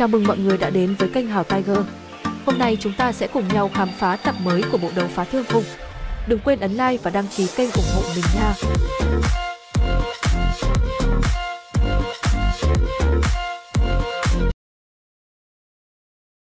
Chào mừng mọi người đã đến với kênh Hào Tiger. Hôm nay chúng ta sẽ cùng nhau khám phá tập mới của bộ đấu phá thương khung. Đừng quên ấn like và đăng ký kênh ủng hộ mình nha.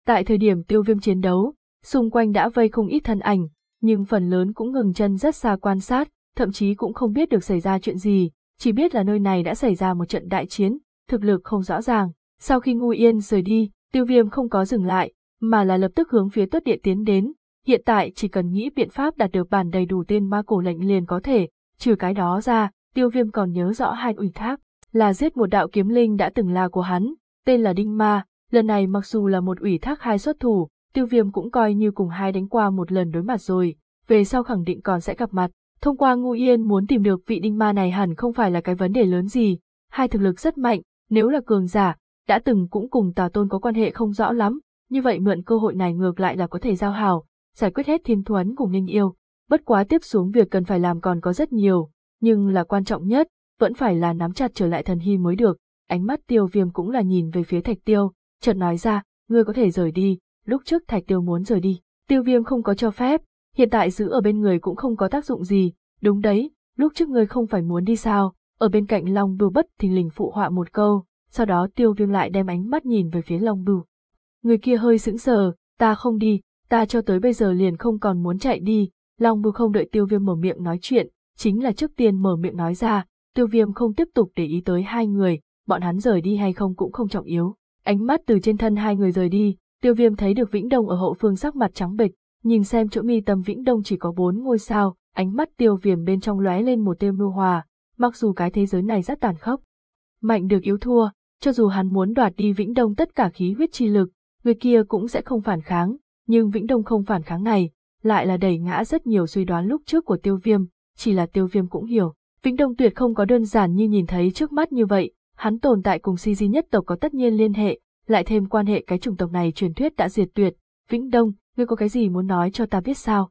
Tại thời điểm tiêu viêm chiến đấu, xung quanh đã vây không ít thân ảnh, nhưng phần lớn cũng ngừng chân rất xa quan sát, thậm chí cũng không biết được xảy ra chuyện gì, chỉ biết là nơi này đã xảy ra một trận đại chiến, thực lực không rõ ràng. Sau khi Ngu Yên rời đi, tiêu viêm không có dừng lại, mà là lập tức hướng phía tuất điện tiến đến. Hiện tại chỉ cần nghĩ biện pháp đạt được bản đầy đủ tên ma cổ lệnh liền có thể, trừ cái đó ra, tiêu viêm còn nhớ rõ hai ủy thác, là giết một đạo kiếm linh đã từng là của hắn, tên là Đinh Ma, lần này mặc dù là một ủy thác hai xuất thủ, tiêu viêm cũng coi như cùng hai đánh qua một lần đối mặt rồi, về sau khẳng định còn sẽ gặp mặt. Thông qua Ngu Yên muốn tìm được vị Đinh Ma này hẳn không phải là cái vấn đề lớn gì, hai thực lực rất mạnh, nếu là cường giả, đã từng cũng cùng Tà Tôn có quan hệ không rõ lắm, như vậy mượn cơ hội này ngược lại là có thể giao hảo, giải quyết hết thiên thuấn cùng Ninh Yêu. Bất quá tiếp xuống việc cần phải làm còn có rất nhiều, nhưng là quan trọng nhất, vẫn phải là nắm chặt trở lại thần hy mới được. Ánh mắt tiêu viêm cũng là nhìn về phía thạch tiêu, chợt nói ra, ngươi có thể rời đi, lúc trước thạch tiêu muốn rời đi, tiêu viêm không có cho phép, hiện tại giữ ở bên người cũng không có tác dụng gì, đúng đấy, lúc trước ngươi không phải muốn đi sao, ở bên cạnh long đùa bất thình lình phụ họa một câu, sau đó tiêu viêm lại đem ánh mắt nhìn về phía Long Bưu. Người kia hơi sững sờ, ta không đi, ta cho tới bây giờ liền không còn muốn chạy đi, Long Bưu không đợi tiêu viêm mở miệng nói chuyện, chính là trước tiên mở miệng nói ra, tiêu viêm không tiếp tục để ý tới hai người, bọn hắn rời đi hay không cũng không trọng yếu. Ánh mắt từ trên thân hai người rời đi, tiêu viêm thấy được Vĩnh Đông ở hậu phương sắc mặt trắng bệch, nhìn xem chỗ mi tâm Vĩnh Đông chỉ có bốn ngôi sao, ánh mắt tiêu viêm bên trong lóe lên một tiêu nhu hòa, mặc dù cái thế giới này rất tàn khốc. Mạnh được yếu thua, cho dù hắn muốn đoạt đi Vĩnh Đông tất cả khí huyết chi lực, người kia cũng sẽ không phản kháng, nhưng Vĩnh Đông không phản kháng này, lại là đẩy ngã rất nhiều suy đoán lúc trước của tiêu viêm, chỉ là tiêu viêm cũng hiểu. Vĩnh Đông tuyệt không có đơn giản như nhìn thấy trước mắt như vậy, hắn tồn tại cùng si di nhất tộc có tất nhiên liên hệ, lại thêm quan hệ cái chủng tộc này truyền thuyết đã diệt tuyệt. Vĩnh Đông, ngươi có cái gì muốn nói cho ta biết sao?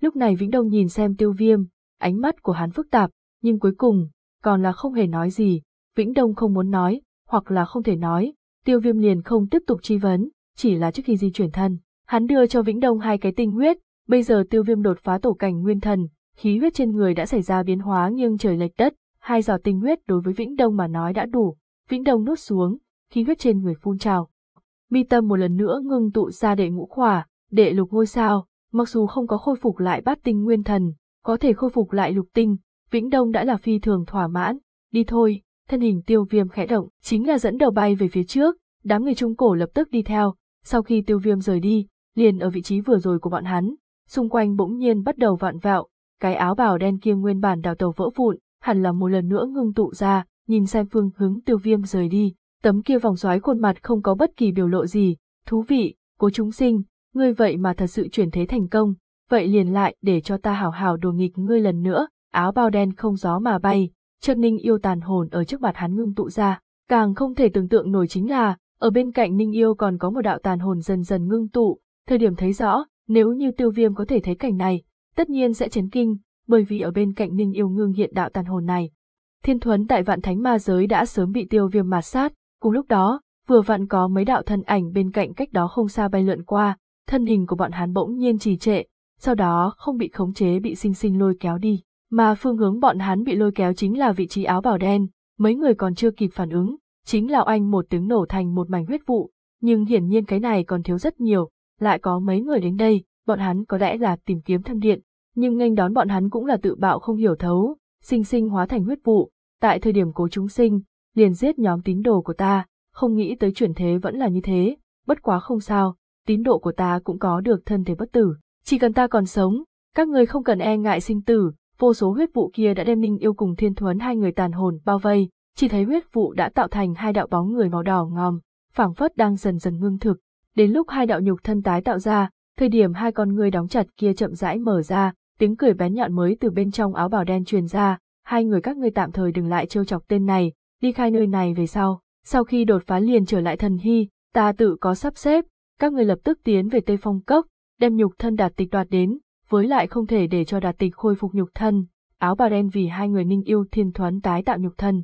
Lúc này Vĩnh Đông nhìn xem tiêu viêm, ánh mắt của hắn phức tạp, nhưng cuối cùng, còn là không hề nói gì. Vĩnh Đông không muốn nói, hoặc là không thể nói, tiêu viêm liền không tiếp tục chi vấn, chỉ là trước khi di chuyển thân, hắn đưa cho Vĩnh Đông hai cái tinh huyết, bây giờ tiêu viêm đột phá tổ cảnh nguyên thần, khí huyết trên người đã xảy ra biến hóa nhưng trời lệch đất, hai giò tinh huyết đối với Vĩnh Đông mà nói đã đủ, Vĩnh Đông nuốt xuống, khí huyết trên người phun trào. Mi tâm một lần nữa ngưng tụ ra đệ ngũ khỏa, đệ lục ngôi sao, mặc dù không có khôi phục lại bát tinh nguyên thần, có thể khôi phục lại lục tinh, Vĩnh Đông đã là phi thường thỏa mãn, đi thôi, thân hình tiêu viêm khẽ động, chính là dẫn đầu bay về phía trước, đám người trung cổ lập tức đi theo, sau khi tiêu viêm rời đi, liền ở vị trí vừa rồi của bọn hắn, xung quanh bỗng nhiên bắt đầu vạn vẹo, cái áo bào đen kia nguyên bản đào tàu vỡ vụn, hẳn là một lần nữa ngưng tụ ra, nhìn xem phương hướng tiêu viêm rời đi, tấm kia vòng xoáy khuôn mặt không có bất kỳ biểu lộ gì, thú vị, cố chúng sinh, ngươi vậy mà thật sự chuyển thế thành công, vậy liền lại để cho ta hảo hảo đùa nghịch ngươi lần nữa, áo bao đen không gió mà bay, chân Ninh Yêu tàn hồn ở trước mặt hắn ngưng tụ ra, càng không thể tưởng tượng nổi chính là, ở bên cạnh Ninh Yêu còn có một đạo tàn hồn dần dần ngưng tụ, thời điểm thấy rõ, nếu như tiêu viêm có thể thấy cảnh này, tất nhiên sẽ chấn kinh, bởi vì ở bên cạnh Ninh Yêu ngưng hiện đạo tàn hồn này. Thiên thuấn tại vạn thánh ma giới đã sớm bị tiêu viêm mạt sát, cùng lúc đó, vừa vặn có mấy đạo thân ảnh bên cạnh cách đó không xa bay lượn qua, thân hình của bọn hắn bỗng nhiên trì trệ, sau đó không bị khống chế bị sinh sinh lôi kéo đi mà phương hướng bọn hắn bị lôi kéo chính là vị trí áo bảo đen, mấy người còn chưa kịp phản ứng, chính là anh một tiếng nổ thành một mảnh huyết vụ, nhưng hiển nhiên cái này còn thiếu rất nhiều, lại có mấy người đến đây, bọn hắn có lẽ là tìm kiếm thâm điện, nhưng nghênh đón bọn hắn cũng là tự bạo không hiểu thấu, sinh sinh hóa thành huyết vụ, tại thời điểm cố chúng sinh, liền giết nhóm tín đồ của ta, không nghĩ tới chuyển thế vẫn là như thế, bất quá không sao, tín độ của ta cũng có được thân thể bất tử, chỉ cần ta còn sống, các người không cần e ngại sinh tử, vô số huyết vụ kia đã đem Ninh Yêu cùng Thiên Thuấn hai người tàn hồn bao vây, chỉ thấy huyết vụ đã tạo thành hai đạo bóng người màu đỏ ngòm, phảng phất đang dần dần ngưng thực. Đến lúc hai đạo nhục thân tái tạo ra, thời điểm hai con người đóng chặt kia chậm rãi mở ra, tiếng cười bén nhọn mới từ bên trong áo bào đen truyền ra, hai người các ngươi tạm thời đừng lại trêu chọc tên này, đi khai nơi này về sau, sau khi đột phá liền trở lại thần hy, ta tự có sắp xếp, các ngươi lập tức tiến về Tây Phong Cốc, đem nhục thân đạt tịch đoạt đến, với lại không thể để cho đạt tịch khôi phục nhục thân, áo bào đen vì hai người ninh yêu thiên thuấn tái tạo nhục thân.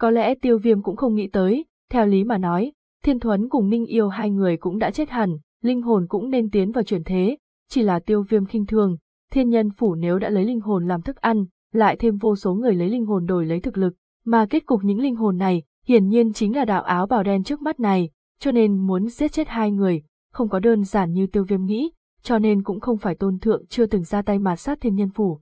Có lẽ tiêu viêm cũng không nghĩ tới, theo lý mà nói, thiên thuấn cùng ninh yêu hai người cũng đã chết hẳn, linh hồn cũng nên tiến vào chuyển thế, chỉ là tiêu viêm khinh thường, thiên nhân phủ nếu đã lấy linh hồn làm thức ăn, lại thêm vô số người lấy linh hồn đổi lấy thực lực, mà kết cục những linh hồn này, hiển nhiên chính là đạo áo bào đen trước mắt này, cho nên muốn giết chết hai người, không có đơn giản như tiêu viêm nghĩ, cho nên cũng không phải tôn thượng chưa từng ra tay mà sát thiên nhân phủ,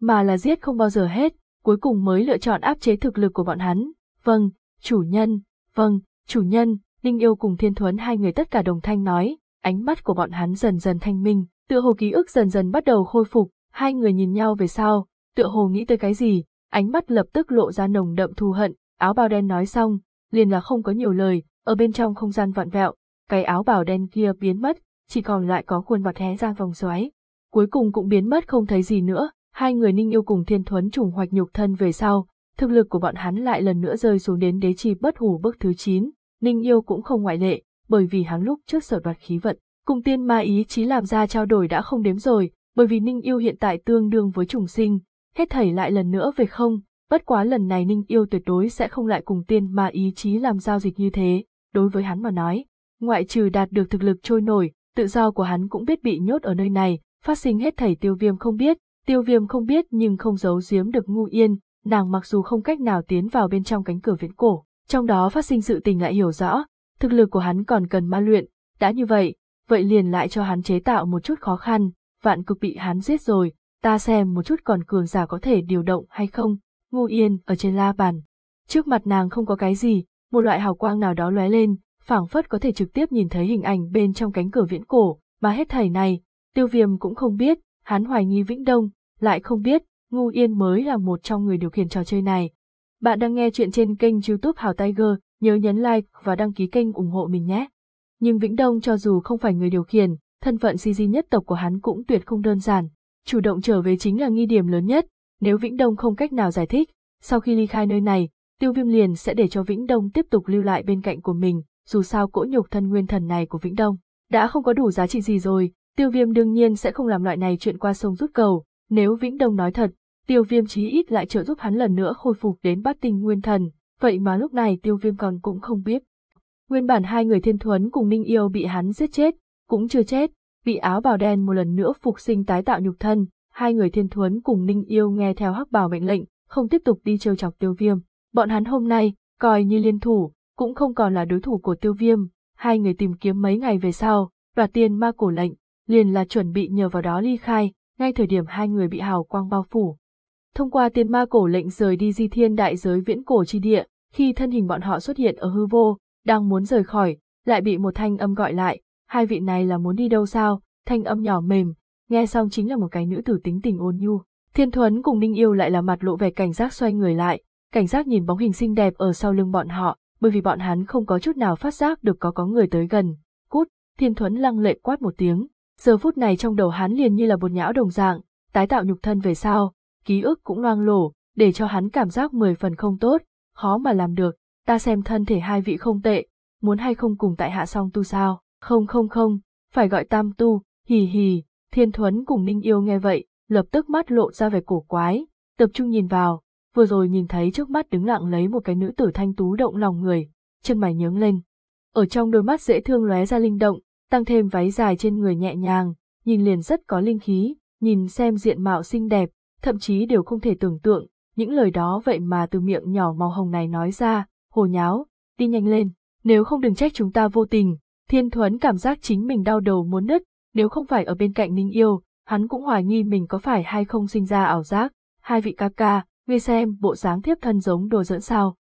mà là giết không bao giờ hết, cuối cùng mới lựa chọn áp chế thực lực của bọn hắn. Vâng, chủ nhân, vâng, chủ nhân, Ninh Yêu cùng Thiên Thuấn hai người tất cả đồng thanh nói, ánh mắt của bọn hắn dần dần thanh minh, tựa hồ ký ức dần dần bắt đầu khôi phục, hai người nhìn nhau về sau, tựa hồ nghĩ tới cái gì, ánh mắt lập tức lộ ra nồng đậm thù hận, áo bào đen nói xong, liền là không có nhiều lời, ở bên trong không gian vặn vẹo, cái áo bào đen kia biến mất, chỉ còn lại có khuôn mặt hé ra vòng xoáy. Cuối cùng cũng biến mất không thấy gì nữa, hai người Ninh Yêu cùng Thiên Thuấn trùng hoạch nhục thân về sau, thực lực của bọn hắn lại lần nữa rơi xuống đến đế chi bất hủ bước thứ 9, Ninh Yêu cũng không ngoại lệ, bởi vì hắn lúc trước sở đoạt khí vận, cùng tiên ma ý chí làm ra trao đổi đã không đếm rồi, bởi vì Ninh Yêu hiện tại tương đương với trùng sinh, hết thảy lại lần nữa về không, bất quá lần này Ninh Yêu tuyệt đối sẽ không lại cùng tiên ma ý chí làm giao dịch như thế, đối với hắn mà nói, ngoại trừ đạt được thực lực trôi nổi, tự do của hắn cũng biết bị nhốt ở nơi này, phát sinh hết thảy tiêu viêm không biết, tiêu viêm không biết nhưng không giấu giếm được ngu yên, nàng mặc dù không cách nào tiến vào bên trong cánh cửa viễn cổ, trong đó phát sinh sự tình lại hiểu rõ, thực lực của hắn còn cần ma luyện, đã như vậy, vậy liền lại cho hắn chế tạo một chút khó khăn, vạn cực bị hắn giết rồi, ta xem một chút còn cường giả có thể điều động hay không, ngu yên ở trên la bàn. Trước mặt nàng không có cái gì, một loại hào quang nào đó lóe lên, phảng phất có thể trực tiếp nhìn thấy hình ảnh bên trong cánh cửa viễn cổ, mà hết thảy này, tiêu viêm cũng không biết, hắn hoài nghi Vĩnh Đông, lại không biết, Ngu Yên mới là một trong người điều khiển trò chơi này. Bạn đang nghe chuyện trên kênh youtube Hào Tiger, nhớ nhấn like và đăng ký kênh ủng hộ mình nhé. Nhưng Vĩnh Đông cho dù không phải người điều khiển, thân phận CG nhất tộc của hắn cũng tuyệt không đơn giản. Chủ động trở về chính là nghi điểm lớn nhất, nếu Vĩnh Đông không cách nào giải thích, sau khi ly khai nơi này, tiêu viêm liền sẽ để cho Vĩnh Đông tiếp tục lưu lại bên cạnh của mình, dù sao cỗ nhục thân nguyên thần này của Vĩnh Đông đã không có đủ giá trị gì rồi, tiêu viêm đương nhiên sẽ không làm loại này chuyện qua sông rút cầu, nếu Vĩnh Đông nói thật, tiêu viêm chí ít lại trợ giúp hắn lần nữa khôi phục đến bát tinh nguyên thần, vậy mà lúc này tiêu viêm còn cũng không biết. Nguyên bản hai người thiên thuấn cùng Ninh Yêu bị hắn giết chết, cũng chưa chết, bị áo bào đen một lần nữa phục sinh tái tạo nhục thân, hai người thiên thuấn cùng Ninh Yêu nghe theo hắc bào mệnh lệnh, không tiếp tục đi trêu chọc tiêu viêm. Bọn hắn hôm nay, coi như liên thủ, cũng không còn là đối thủ của tiêu viêm, hai người tìm kiếm mấy ngày về sau, và tiên ma cổ lệnh, liền là chuẩn bị nhờ vào đó ly khai, ngay thời điểm hai người bị hào quang bao phủ. Thông qua tiên ma cổ lệnh rời đi di thiên đại giới viễn cổ chi địa, khi thân hình bọn họ xuất hiện ở hư vô, đang muốn rời khỏi, lại bị một thanh âm gọi lại, hai vị này là muốn đi đâu sao, thanh âm nhỏ mềm, nghe xong chính là một cái nữ tử tính tình ôn nhu. Thiên Thuấn cùng Ninh Yêu lại là mặt lộ vẻ cảnh giác xoay người lại, cảnh giác nhìn bóng hình xinh đẹp ở sau lưng bọn họ, bởi vì bọn hắn không có chút nào phát giác được có có người tới gần. Cút, Thiên Thuấn lăng lệ quát một tiếng, giờ phút này trong đầu hắn liền như là bột nhão đồng dạng, tái tạo nhục thân về sau, ký ức cũng loang lổ, để cho hắn cảm giác mười phần không tốt, khó mà làm được, ta xem thân thể hai vị không tệ, muốn hay không cùng tại hạ song tu sao, không không không, phải gọi tam tu, hì hì, Thiên Thuấn cùng Ninh Yêu nghe vậy, lập tức mắt lộ ra vẻ cổ quái, tập trung nhìn vào, vừa rồi nhìn thấy trước mắt đứng lặng lấy một cái nữ tử thanh tú động lòng người, chân mày nhướng lên. Ở trong đôi mắt dễ thương lóe ra linh động, tăng thêm váy dài trên người nhẹ nhàng, nhìn liền rất có linh khí, nhìn xem diện mạo xinh đẹp, thậm chí đều không thể tưởng tượng, những lời đó vậy mà từ miệng nhỏ màu hồng này nói ra, hồ nháo, đi nhanh lên, nếu không đừng trách chúng ta vô tình, thiên thuấn cảm giác chính mình đau đầu muốn nứt, nếu không phải ở bên cạnh Ninh Yêu, hắn cũng hoài nghi mình có phải hay không sinh ra ảo giác, hai vị ca ca, ngươi xem bộ dáng thiếp thân giống đồ dẫn sao.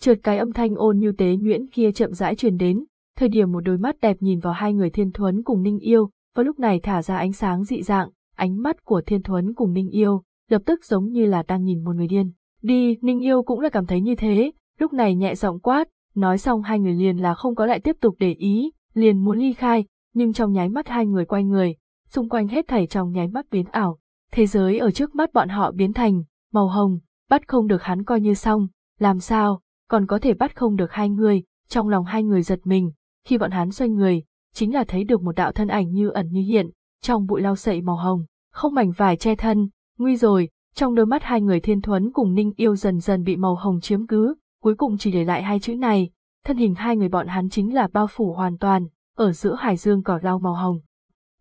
Trượt cái âm thanh ôn như tế nhuyễn kia chậm rãi truyền đến, thời điểm một đôi mắt đẹp nhìn vào hai người thiên thuấn cùng ninh yêu, và lúc này thả ra ánh sáng dị dạng, ánh mắt của thiên thuấn cùng ninh yêu, lập tức giống như là đang nhìn một người điên. Đi, ninh yêu cũng là cảm thấy như thế, lúc này nhẹ giọng quát, nói xong hai người liền là không có lại tiếp tục để ý, liền muốn ly khai, nhưng trong nháy mắt hai người quay người, xung quanh hết thảy trong nháy mắt biến ảo, thế giới ở trước mắt bọn họ biến thành màu hồng, bắt không được hắn coi như xong, làm sao, còn có thể bắt không được hai người, trong lòng hai người giật mình, khi bọn hắn xoay người, chính là thấy được một đạo thân ảnh như ẩn như hiện, trong bụi lau sậy màu hồng, không mảnh vải che thân, nguy rồi, trong đôi mắt hai người thiên thuấn cùng ninh yêu dần dần bị màu hồng chiếm cứ, cuối cùng chỉ để lại hai chữ này, thân hình hai người bọn hắn chính là bao phủ hoàn toàn, ở giữa hải dương cỏ lau màu hồng.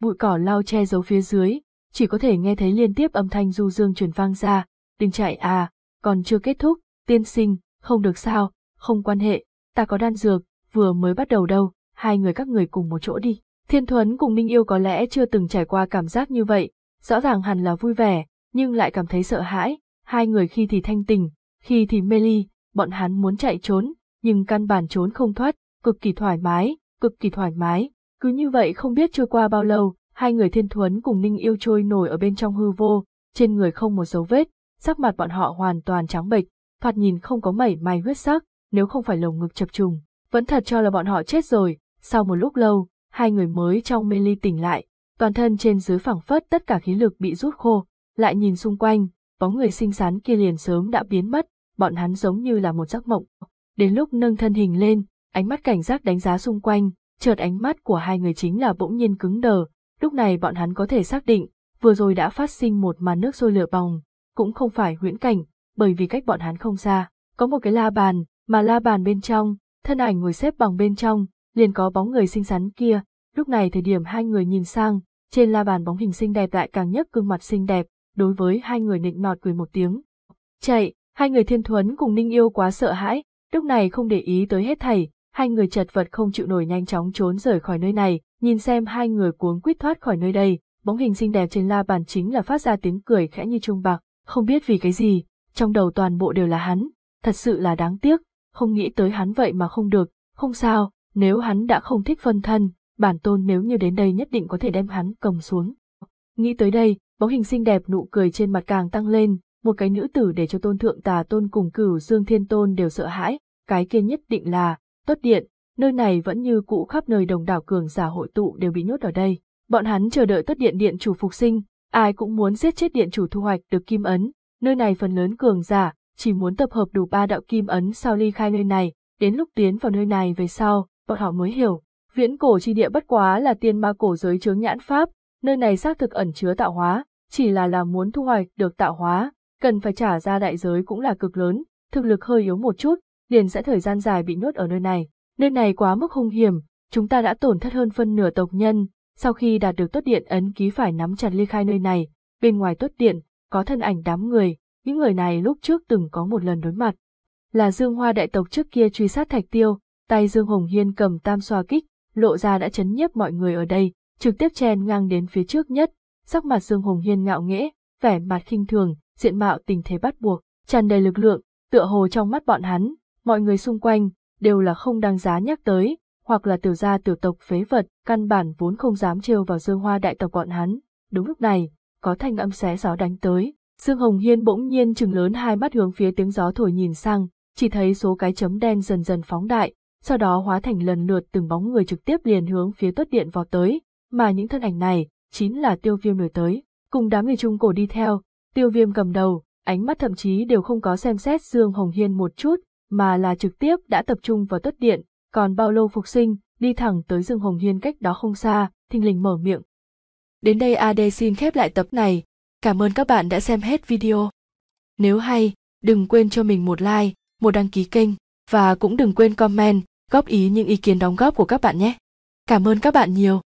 Bụi cỏ lau che giấu phía dưới, chỉ có thể nghe thấy liên tiếp âm thanh du dương truyền vang ra, đừng chạy à, còn chưa kết thúc, tiên sinh, không được sao, không quan hệ, ta có đan dược, vừa mới bắt đầu đâu, hai người các người cùng một chỗ đi. Thiên Thuấn cùng Minh Yêu có lẽ chưa từng trải qua cảm giác như vậy, rõ ràng hẳn là vui vẻ, nhưng lại cảm thấy sợ hãi, hai người khi thì thanh tình, khi thì mê ly, bọn hắn muốn chạy trốn, nhưng căn bản trốn không thoát, cực kỳ thoải mái, cực kỳ thoải mái, cứ như vậy không biết trôi qua bao lâu, hai người Thiên Thuấn cùng Ninh Yêu trôi nổi ở bên trong hư vô, trên người không một dấu vết, sắc mặt bọn họ hoàn toàn trắng bệch, thoạt nhìn không có mảy may huyết sắc, nếu không phải lồng ngực chập trùng, vẫn thật cho là bọn họ chết rồi. Sau một lúc lâu, hai người mới trong mê ly tỉnh lại, toàn thân trên dưới phẳng phất tất cả khí lực bị rút khô, lại nhìn xung quanh, bóng người xinh xắn kia liền sớm đã biến mất, bọn hắn giống như là một giấc mộng. Đến lúc nâng thân hình lên, ánh mắt cảnh giác đánh giá xung quanh, chợt ánh mắt của hai người chính là bỗng nhiên cứng đờ, lúc này bọn hắn có thể xác định, vừa rồi đã phát sinh một màn nước sôi lửa bỏng, cũng không phải huyễn cảnh, bởi vì cách bọn hắn không xa, có một cái la bàn, mà la bàn bên trong, thân ảnh ngồi xếp bằng bên trong, liền có bóng người xinh xắn kia, lúc này thời điểm hai người nhìn sang, trên la bàn bóng hình xinh đẹp lại càng nhấc gương mặt xinh đẹp, đối với hai người nịnh nọt cười một tiếng. Chạy, hai người thiên thuấn cùng ninh yêu quá sợ hãi, lúc này không để ý tới hết thảy, hai người chật vật không chịu nổi nhanh chóng trốn rời khỏi nơi này, nhìn xem hai người cuốn quýt thoát khỏi nơi đây, bóng hình xinh đẹp trên la bàn chính là phát ra tiếng cười khẽ như trung bạc, không biết vì cái gì, trong đầu toàn bộ đều là hắn, thật sự là đáng tiếc, không nghĩ tới hắn vậy mà không được, không sao, nếu hắn đã không thích phân thân, bản tôn nếu như đến đây nhất định có thể đem hắn cầm xuống. Nghĩ tới đây, bóng hình xinh đẹp nụ cười trên mặt càng tăng lên, một cái nữ tử để cho tôn thượng tà tôn cùng cửu dương thiên tôn đều sợ hãi, cái kia nhất định là, tốt điện, nơi này vẫn như cũ khắp nơi đồng đảo cường giả hội tụ đều bị nhốt ở đây. Bọn hắn chờ đợi tốt điện điện chủ phục sinh, Ai cũng muốn giết chết điện chủ thu hoạch được kim ấn, nơi này phần lớn cường giả, chỉ muốn tập hợp đủ ba đạo kim ấn sau ly khai nơi này, đến lúc tiến vào nơi này về sau, bọn họ mới hiểu, viễn cổ chi địa bất quá là tiên ma cổ giới chướng nhãn pháp, nơi này xác thực ẩn chứa tạo hóa, chỉ là là muốn thu hoạch được tạo hóa, cần phải trả ra đại giới cũng là cực lớn, thực lực hơi yếu một chút, liền sẽ thời gian dài bị nuốt ở nơi này. Nơi này quá mức hung hiểm, chúng ta đã tổn thất hơn phân nửa tộc nhân, sau khi đạt được tốt điện ấn ký phải nắm chặt ly khai nơi này, bên ngoài tốt điện, có thân ảnh đám người, những người này lúc trước từng có một lần đối mặt. Là Dương Hoa đại tộc trước kia truy sát Thạch Tiêu, tay Dương Hồng Hiên cầm tam xoa kích, lộ ra đã chấn nhiếp mọi người ở đây, trực tiếp chen ngang đến phía trước nhất, sắc mặt Dương Hồng Hiên ngạo nghễ, vẻ mặt khinh thường, diện mạo tình thế bắt buộc, tràn đầy lực lượng, tựa hồ trong mắt bọn hắn, mọi người xung quanh, đều là không đáng giá nhắc tới, hoặc là tiểu gia tiểu tộc phế vật, căn bản vốn không dám trêu vào Dương Hoa đại tộc bọn hắn. Đúng lúc này, có thanh âm xé gió đánh tới, Dương Hồng Hiên bỗng nhiên trừng lớn hai mắt hướng phía tiếng gió thổi nhìn sang, chỉ thấy số cái chấm đen dần dần phóng đại, sau đó hóa thành lần lượt từng bóng người trực tiếp liền hướng phía tuất điện vào tới, mà những thân ảnh này chính là tiêu viêm nổi tới, cùng đám người trung cổ đi theo, tiêu viêm cầm đầu, ánh mắt thậm chí đều không có xem xét Dương Hồng Hiên một chút, mà là trực tiếp đã tập trung vào tuất điện, còn bao lâu phục sinh, đi thẳng tới rừng Hồng Hiên cách đó không xa, thình lình mở miệng. Đến đây AD xin khép lại tập này, cảm ơn các bạn đã xem hết video. Nếu hay, đừng quên cho mình một like, một đăng ký kênh, và cũng đừng quên comment, góp ý những ý kiến đóng góp của các bạn nhé. Cảm ơn các bạn nhiều.